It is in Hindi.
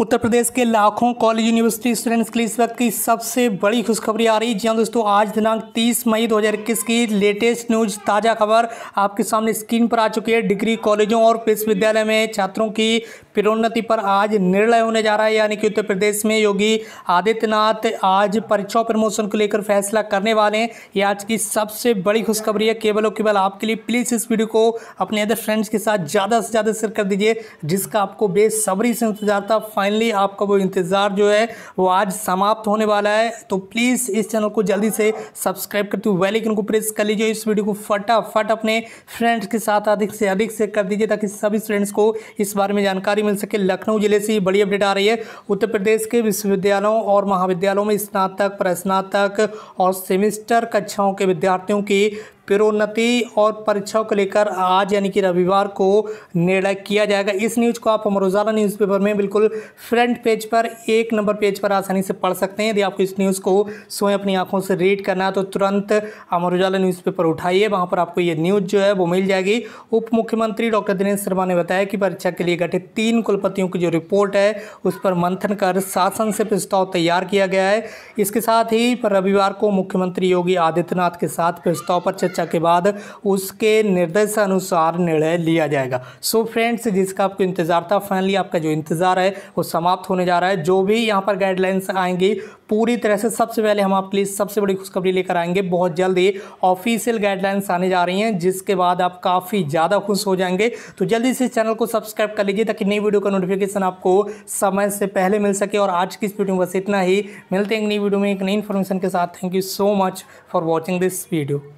उत्तर प्रदेश के लाखों कॉलेज यूनिवर्सिटी स्टूडेंट्स के लिए इस वक्त की सबसे बड़ी खुशखबरी आ रही है जी हाँ दोस्तों आज दिनांक 30 मई 2021 की लेटेस्ट न्यूज ताज़ा खबर आपके सामने स्क्रीन पर आ चुकी है डिग्री कॉलेजों और विश्वविद्यालय में छात्रों की प्रोन्नति पर आज निर्णय होने जा रहा है यानी कि उत्तर प्रदेश में योगी आदित्यनाथ आज परीक्षा प्रमोशन को लेकर फैसला करने वाले हैं ये आज की सबसे बड़ी खुशखबरी है केवल और केवल आपके लिए प्लीज़ इस वीडियो को अपने अदर फ्रेंड्स के साथ ज़्यादा से ज़्यादा शेयर कर दीजिए जिसका आपको बेसब्री से इंतजार था फाइनली आपका वो इंतज़ार जो है वो आज समाप्त होने वाला है तो प्लीज़ इस चैनल को जल्दी से सब्सक्राइब करते हुए वेलाइकन को प्रेस कर लीजिए इस वीडियो को फटाफट अपने फ्रेंड्स के साथ अधिक से अधिक से कर दीजिए ताकि सभी स्टूडेंट्स को इस बारे में जानकारी मिल सके लखनऊ जिले से बड़ी अपडेट आ रही है उत्तर प्रदेश के विश्वविद्यालयों और महाविद्यालयों में स्नातक प्रस्नातक और सेमिस्टर कक्षाओं के विद्यार्थियों की प्रोन्नति और परीक्षाओं को लेकर आज यानी कि रविवार को निर्णय किया जाएगा इस न्यूज़ को आप अमर उजाला न्यूज़पेपर में बिल्कुल फ्रंट पेज पर एक नंबर पेज पर आसानी से पढ़ सकते हैं यदि आपको इस न्यूज़ को स्वयं अपनी आंखों से रीड करना है तो तुरंत अमर उजाला न्यूज़पेपर उठाइए वहाँ पर आपको ये न्यूज़ जो है वो मिल जाएगी उप मुख्यमंत्री डॉक्टर दिनेश शर्मा ने बताया कि परीक्षा के लिए गठित तीन कुलपतियों की जो रिपोर्ट है उस पर मंथन कर शासन से प्रस्ताव तैयार किया गया है इसके साथ ही रविवार को मुख्यमंत्री योगी आदित्यनाथ के साथ प्रस्ताव पर चर्चा के बाद उसके निर्देश अनुसार निर्णय लिया जाएगा सो so फ्रेंड्स जिसका आपको इंतज़ार था फाइनली आपका जो इंतज़ार है वो समाप्त होने जा रहा है जो भी यहाँ पर गाइडलाइंस आएंगी पूरी तरह से सबसे पहले हम आपके लिए सबसे बड़ी खुशखबरी लेकर आएंगे बहुत जल्द ही ऑफिशियल गाइडलाइंस आने जा रही हैं जिसके बाद आप काफ़ी ज़्यादा खुश हो जाएंगे तो जल्दी से चैनल को सब्सक्राइब कर लीजिए ताकि नई वीडियो का नोटिफिकेशन आपको समय से पहले मिल सके और आज की इस वीडियो में बस इतना ही मिलते हैं नई वीडियो में एक नई इन्फॉर्मेशन के साथ thank you so much for watching this video